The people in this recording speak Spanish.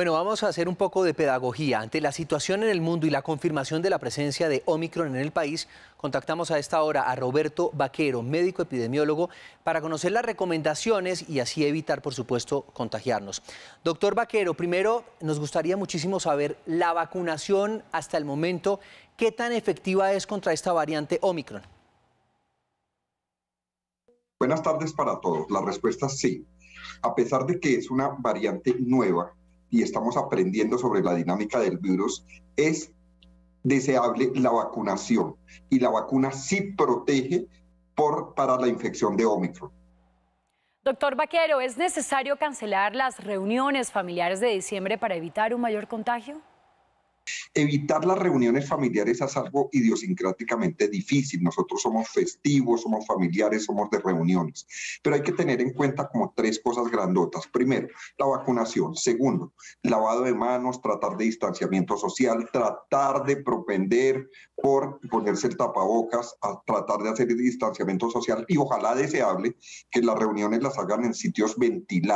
Bueno, vamos a hacer un poco de pedagogía. Ante la situación en el mundo y la confirmación de la presencia de Omicron en el país, contactamos a esta hora a Roberto Vaquero, médico epidemiólogo, para conocer las recomendaciones y así evitar, por supuesto, contagiarnos. Doctor Vaquero, primero nos gustaría muchísimo saber la vacunación hasta el momento, ¿qué tan efectiva es contra esta variante Omicron? Buenas tardes para todos. La respuesta es sí. A pesar de que es una variante nueva, y estamos aprendiendo sobre la dinámica del virus, es deseable la vacunación. Y la vacuna sí protege por, para la infección de Omicron. Doctor Vaquero, ¿es necesario cancelar las reuniones familiares de diciembre para evitar un mayor contagio? Evitar las reuniones familiares es algo idiosincráticamente difícil. Nosotros somos festivos, somos familiares, somos de reuniones. Pero hay que tener en cuenta como tres cosas grandotas. Primero, la vacunación. Segundo, lavado de manos, tratar de distanciamiento social, tratar de propender por ponerse el tapabocas, tratar de hacer el distanciamiento social y ojalá deseable que las reuniones las hagan en sitios ventilados